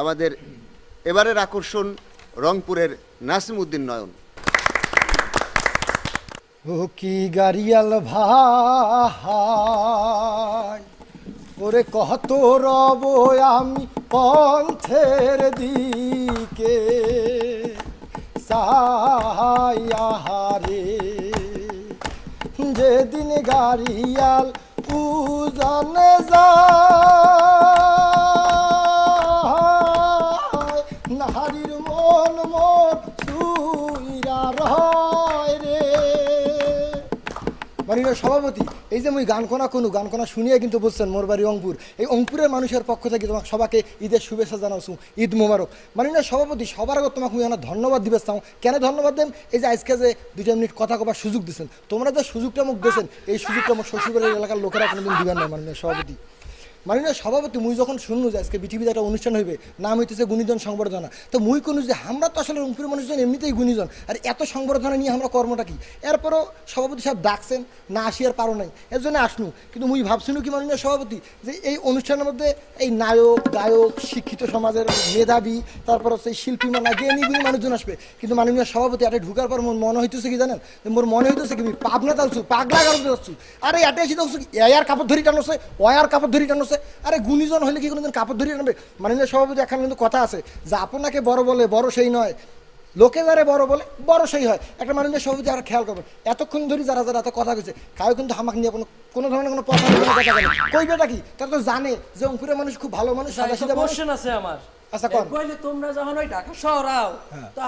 আমাদের এবারের আকর্ষণ রংপুরের নাসিমউদ্দিন নয়ন ও কি গারিয়াল ভাই ওরে কত রব আমি পন্থের দিকে সাহারে যেদিন গারিয়াল উজানে যায় আমার সভাপতি এই যে মুই গান কোনা কোনো গান কোনা শুনিয়ে কিন্তু বলছেন মোরবাড়ি বাড়ি এই অঙ্কুরের মানুষের পক্ষ থেকে তোমাকে সবাইকে ঈদের শুভেচ্ছা জানাও ঈদ মোবারক মাননীয় সভাপতি সবার আগে তোমাকে মুই ধন্যবাদ দিবে চাও কেন ধন্যবাদ দেন এই যে আজকে যে দুইটা মিনিট কথা কবার সুযোগ দিচ্ছেন তোমরা যে সুযোগটা মুখ দিয়েছেন এই সুযোগটা আমার শ্বশুরবাড়ির এলাকার লোকেরা কোনোদিন দিবেন না মাননীয় সভাপতি মাননীয় সভাপতি মুই যখন শুনলো যে আজকে বিটিভিতে একটা অনুষ্ঠান হইবে নাম হইতেছে গুণীজন সংবর্ধনা তো মুই কোনো যে আমরা তো আসলে রংপুরের মানুষজন এমনিতেই গুণীজন আর এত সংবর্ধনা নিয়ে আমরা কর্মটা কি এরপরও সভাপতি সাহেব ডাকছেন না আসিয়ার পারো নাই এর জন্য আসনু কিন্তু মুই ভাবছিনু কি মাননীয় সভাপতি যে এই অনুষ্ঠানের মধ্যে এই নায়ক গায়ক শিক্ষিত সমাজের মেধাবী তারপর হচ্ছে শিল্পী মানা যে এমনিগুলি মানুষজন আসবে কিন্তু মাননীয় সভাপতি এটা ঢুকার পর মোর মনে হইতেছে কি জানেন মোর মনে হইতেছে কি পাবনা তালছু পাগলা গাড়তে যাচ্ছু আরে এটা এসে দেখছো এয়ার কাপড় ধরি টানোছে ওয়ার কাপড় ধরি টানোছে আছে আরে গুণীজন হলে কি কোনোদিন কাপড় ধরিয়ে নেবে মাননীয় সভাপতি এখন কিন্তু কথা আছে যে আপনাকে বড় বলে বড় সেই নয় লোকে যারা বড় বলে বড় সেই হয় একটা মানুষের সভাপতি আর খেয়াল করবেন এতক্ষণ ধরে যারা যারা এত কথা কইছে কাউ কিন্তু আমাকে নিয়ে কোনো কোনো ধরনের কোনো কথা কথা বলে কইবেটা কি তারা তো জানে যে অঙ্কুরের মানুষ খুব ভালো মানুষ সাদা সিধা কোশ্চেন আচ্ছা, আছে আমার আচ্ছা, হ্যাঁ। আচ্ছা,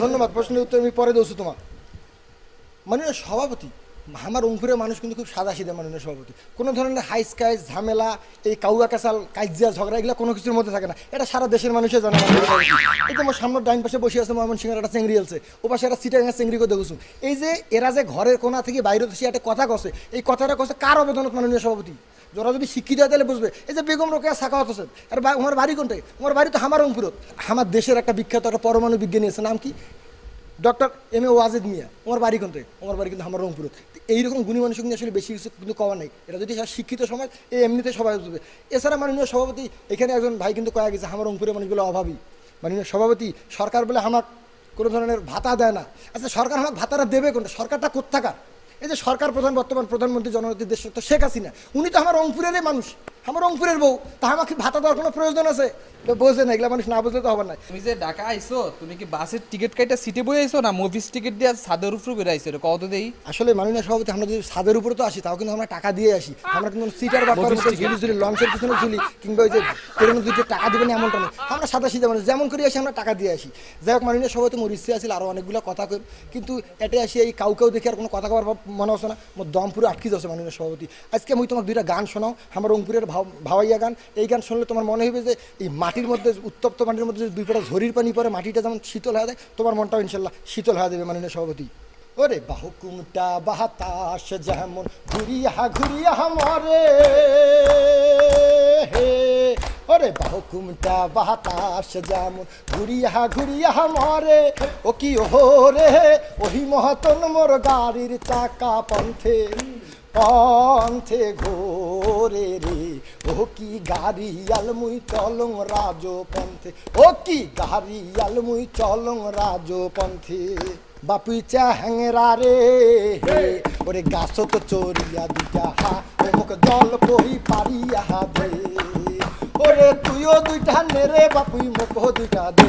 ধন্যবাদ প্রশ্নের উত্তর আমি পরে দৌছু তোমার মাননীয় সভাপতি আমার অঙ্কুরের মানুষ কিন্তু খুব সাদা সিধা মাননীয় সভাপতি কোনো ধরনের হাইস কাইস ঝামেলা এই কাউয়া কাঁচাল কাজিয়া ঝগড়া এগুলো কোনো কিছুর মধ্যে থাকে না এটা সারা দেশের মানুষের জানা এই তো আমার সামনে ডাইন পাশে বসে আছে ময়মন সিংহের একটা চেংড়ি আছে ও পাশে একটা সিটাঙ্গা চেংড়ি করে দেখুন এই যে এরা যে ঘরের কোনা থেকে বাইরে সে একটা কথা কছে এই কথাটা কছে কার অবদান মাননীয় সভাপতি যারা যদি শিক্ষিত হয় তাহলে বুঝবে এই যে বেগম রোকেয়া শাখা হতো আর আমার বাড়ি কোনটায় আমার বাড়ি তো হামার অঙ্কুরত আমার দেশের একটা বিখ্যাত একটা পরমাণু বিজ্ঞানী আছে নাম কি doctor M A Wazed Miah আমার বাড়ি কিন্তু আমার বাড়ি কিন্তু আমার রংপুর এইরকম গুণী মানুষ কিন্তু আসলে বেশি কিছু কিন্তু কওয়া নাই এটা যদি শিক্ষিত সমাজ এই এমনিতে সবাই বুঝবে এছাড়া মাননীয় সভাপতি এখানে একজন ভাই কিন্তু কয়া গেছে আমার রংপুরের মানুষগুলো অভাবী মাননীয় সভাপতি সরকার বলে আমার কোনো ধরনের ভাতা দেয় না আচ্ছা সরকার আমার ভাতাটা দেবে কোনটা সরকারটা কোথাকার এই যে সরকার প্রধান বর্তমান প্রধানমন্ত্রী জননেত্রী দেশ তো শেখ হাসিনা উনি তো আমার রংপুরেরই মানুষ আমার রংপুরের বউ তা আমাকে ভাতা দেওয়ার কোনো প্রয়োজন আছে বোঝে না এগুলা মানুষ না বুঝলে তো হবে না তুমি যে ঢাকা আইসো তুমি কি বাসের টিকিট কাইটা সিটে বই আইসো না মুভিস টিকিট দিয়ে সাদের উপরে বের আইসো এটা কত দেই আসলে মাননীয় সভাপতি আমরা যদি সাদের উপরে তো আসি তাও কিন্তু আমরা টাকা দিয়ে আসি আমরা কিন্তু সিটার বা ঝুলি ঝুলি লঞ্চের পিছনে ঝুলি কিংবা ওই যে ট্রেনের দুটো টাকা দেবেন এমনটা না আমরা সাদা সিধা মানে যেমন করি আসি আমরা টাকা দিয়ে আসি যাই হোক মাননীয় সভাপতি মোর ইচ্ছে আসলে আরো অনেকগুলো কথা কই কিন্তু এটাই আসি এই কাউ কাউকেও দেখে আর কোনো কথা কবার মনে হচ্ছে না মোর দম পুরো আটকে যাচ্ছে মাননীয় সভাপতি আজকে আমি তোমার দুইটা গান শোনাও আমার রংপুরের ভাওয়াইয়া গান এই গান শুনলে তোমার মনে হবে যে এই মাটির মধ্যে উত্তপ্ত মাটির মধ্যে যদি দুই ফোঁটা ঝরির পানি পরে মাটিটা যেমন শীতল হয়ে যায় তোমার মনটাও ইনশাল্লাহ শীতল হয়ে দেবে মাননীয় সভাপতি ওরে বাহুকুমটা বাহাতাস যেমন ঘুরিয়া ঘুরিয়া মরে হে ওরে বাহুকুমটা বাহাতাস যেমন ঘুরিয়া ঘুরিয়া মরে ও কি ও রে ওহি মহাতন মোর গাড়ির চাকা পন্থে পন্থে ঘোর ওরে রে ও কি গারিয়াল মুই চলং রাজো পন্থে ও কি গারিয়াল মুই চলং রাজো পন্থে বাপুই চা হ্যাংরা রে ওরে তো চোরিয়া দুটা হা মোক জল পহি পারিয়া হা দে ওরে তুইও দুইটা নেরে বাপুই মুখ দুইটা দে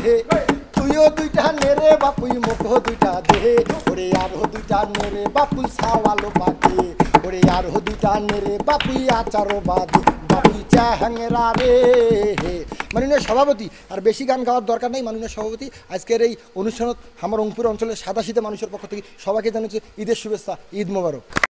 তুইও দুইটা নেরে বাপুই মুখ দুইটা দে ওরে হো দুইটা নেরে বাপুই সাওয়ালো বাদে ওরে হো দুইটা নেরে বাপুই আচারও বাদে বাপুই হ্যাংরা রে মাননীয় সভাপতি আর বেশি গান গাওয়ার দরকার নেই মাননীয় সভাপতি আজকের এই অনুষ্ঠানত আমার অঙ্কুর অঞ্চলের সাদা মানুষের পক্ষ থেকে সবাইকে জানাচ্ছি ঈদের শুভেচ্ছা ঈদ মোবারক